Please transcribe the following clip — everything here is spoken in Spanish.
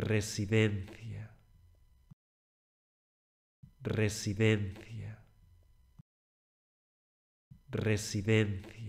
residencia, residencia, residencia.